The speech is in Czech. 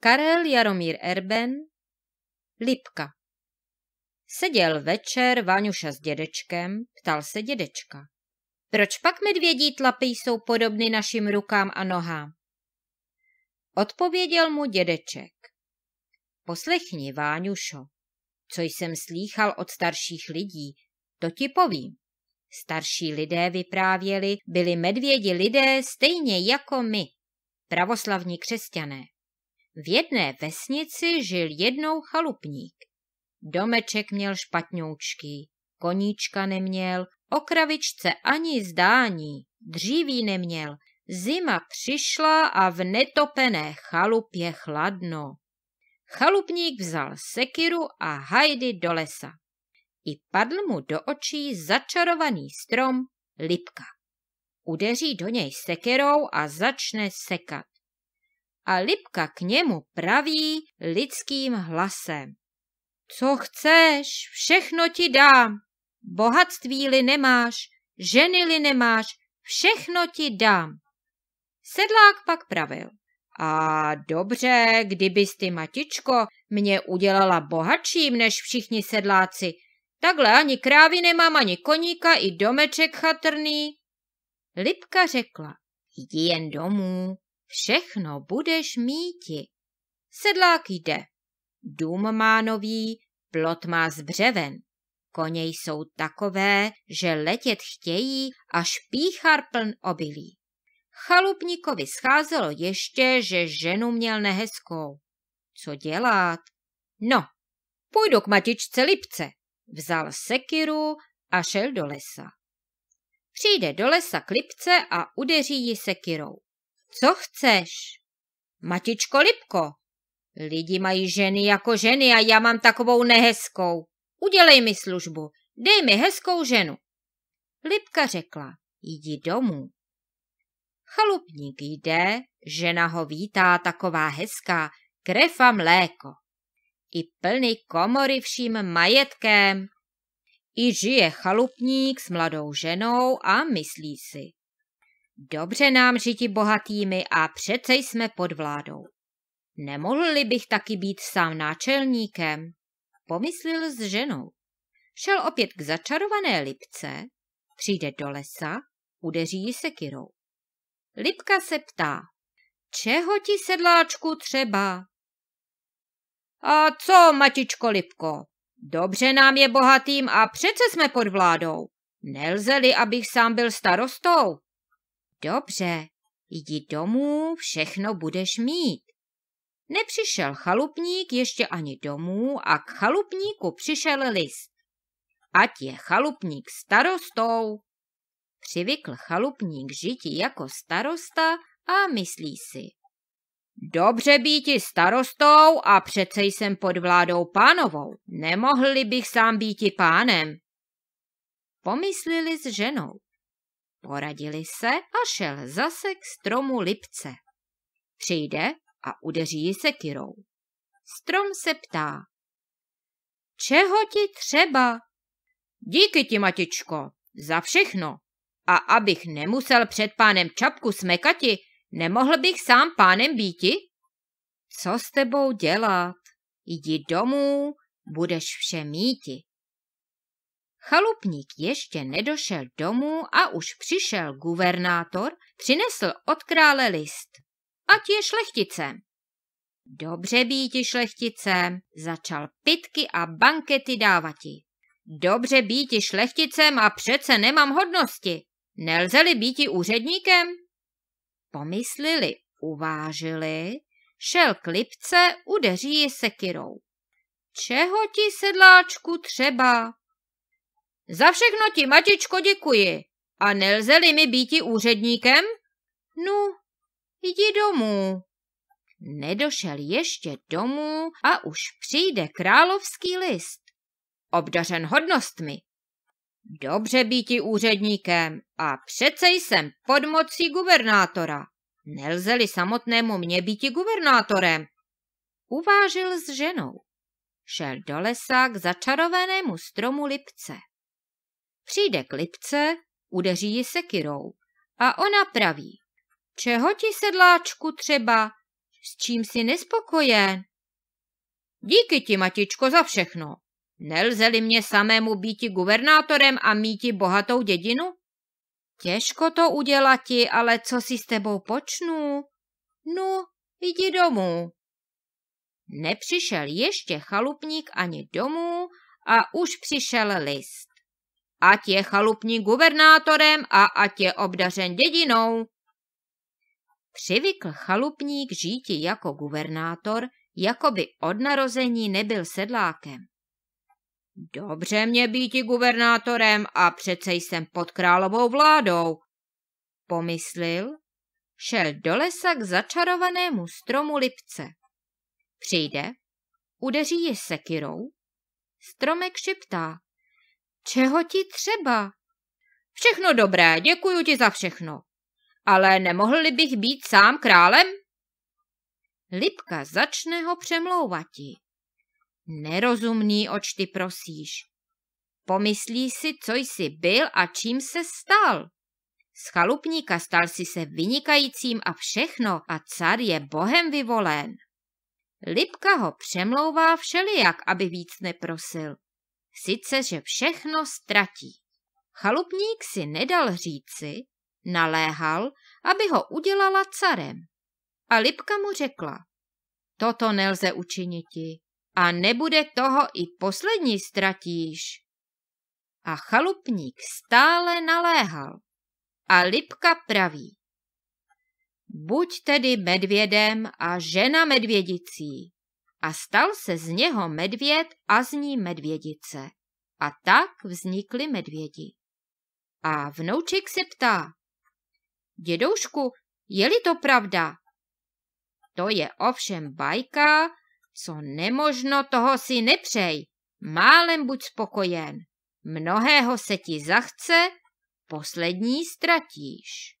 Karel Jaromír Erben, Lipka. Seděl večer Váňuša s dědečkem, ptal se dědečka. Proč pak medvědí tlapy jsou podobny našim rukám a nohám? Odpověděl mu dědeček. Poslechni, Váňušo, co jsem slýchal od starších lidí, to ti povím. Starší lidé vyprávěli, byli medvědi lidé stejně jako my, pravoslavní křesťané. V jedné vesnici žil jednou chalupník. Domeček měl špatňoučký, koníčka neměl, o kravičce ani zdání, dříví neměl. Zima přišla a v netopené chalupě chladno. Chalupník vzal sekiru a hajdy do lesa. I padl mu do očí začarovaný strom lipka. Udeří do něj sekerou a začne sekat a Lipka k němu praví lidským hlasem. Co chceš, všechno ti dám. Bohatství-li nemáš, ženy-li nemáš, všechno ti dám. Sedlák pak pravil. A dobře, kdybys ty, matičko, mě udělala bohatším než všichni sedláci, takhle ani krávy nemám, ani koníka, i domeček chatrný. Lipka řekla, jdi jen domů, všechno budeš míti. Sedlák jde, dům má nový, plot má z Koně jsou takové, že letět chtějí až píchar pln obilí. Chalupníkovi scházelo ještě, že ženu měl nehezkou. Co dělat? No, půjdu k matičce Lipce. Vzal sekiru a šel do lesa. Přijde do lesa k Lipce a udeří ji sekirou. Co chceš? Matičko Lipko, lidi mají ženy jako ženy a já mám takovou nehezkou. Udělej mi službu, dej mi hezkou ženu. Lipka řekla, jdi domů. Chalupník jde, žena ho vítá taková hezká, krev a mléko. I plný komory vším majetkem. I žije chalupník s mladou ženou a myslí si, Dobře nám žiti bohatými a přece jsme pod vládou. Nemohl-li bych taky být sám náčelníkem, pomyslil s ženou. Šel opět k začarované Lipce, přijde do lesa, udeří ji sekirou. Lipka se ptá, čeho ti sedláčku třeba? A co, matičko Lipko, dobře nám je bohatým a přece jsme pod vládou. Nelze-li, abych sám byl starostou, Dobře, jdi domů, všechno budeš mít. Nepřišel chalupník ještě ani domů a k chalupníku přišel list. Ať je chalupník starostou. Přivykl chalupník žiti jako starosta a myslí si. Dobře býti starostou a přece jsem pod vládou pánovou. Nemohli bych sám býti pánem. Pomyslili s ženou. Poradili se a šel zase k stromu lipce. Přijde a udeří ji sekirou. Strom se ptá. Čeho ti třeba? Díky ti, Matičko, za všechno. A abych nemusel před pánem čapku smekati, nemohl bych sám pánem býti? Co s tebou dělat? Jdi domů, budeš vše mítit. Chalupník ještě nedošel domů a už přišel guvernátor, přinesl od krále list. Ať je šlechtice. Dobře býti šlechtice, začal pitky a bankety dávati. Dobře býti šlechticem a přece nemám hodnosti. Nelze-li býti úředníkem? Pomyslili, uvážili, šel k lipce, udeří je sekirou. Čeho ti sedláčku třeba? Za všechno ti, Matičko, děkuji. A nelze-li mi býti úředníkem? No, jdi domů. Nedošel ještě domů a už přijde královský list. Obdařen hodnostmi. Dobře býti úředníkem a přece jsem pod mocí guvernátora. Nelze-li samotnému mě býti guvernátorem. Uvážil s ženou. Šel do lesa k začarovanému stromu lipce. Přijde k Lipce, udeří ji sekirou a ona praví. Čeho ti sedláčku třeba? S čím si nespokojen? Díky ti, Matičko, za všechno. Nelze-li mě samému býti guvernátorem a míti bohatou dědinu? Těžko to udělati, ale co si s tebou počnu? No, jdi domů. Nepřišel ještě chalupník ani domů a už přišel list. Ať je chalupní guvernátorem a ať je obdařen dědinou. Přivykl chalupník žíti jako guvernátor, jako by od narození nebyl sedlákem. Dobře mě býti guvernátorem a přece jsem pod královou vládou, pomyslil, šel do lesa k začarovanému stromu lipce. Přijde, udeří je sekirou, stromek šeptá. Čeho ti třeba? Všechno dobré, děkuji ti za všechno. Ale nemohl bych být sám králem? Lipka začne ho ti. Nerozumný, oč ty prosíš. Pomyslí si, co jsi byl a čím se stal. Z chalupníka stal si se vynikajícím a všechno a car je bohem vyvolen. Lipka ho přemlouvá všelijak, aby víc neprosil sice že všechno ztratí. Chalupník si nedal říci, naléhal, aby ho udělala carem. A Lipka mu řekla, toto nelze učiniti a nebude toho i poslední ztratíš. A chalupník stále naléhal. A Lipka praví, buď tedy medvědem a žena medvědicí a stal se z něho medvěd a z ní medvědice. A tak vznikly medvědi. A vnouček se ptá, dědoušku, je-li to pravda? To je ovšem bajka, co nemožno, toho si nepřej. Málem buď spokojen. Mnohého se ti zachce, poslední ztratíš.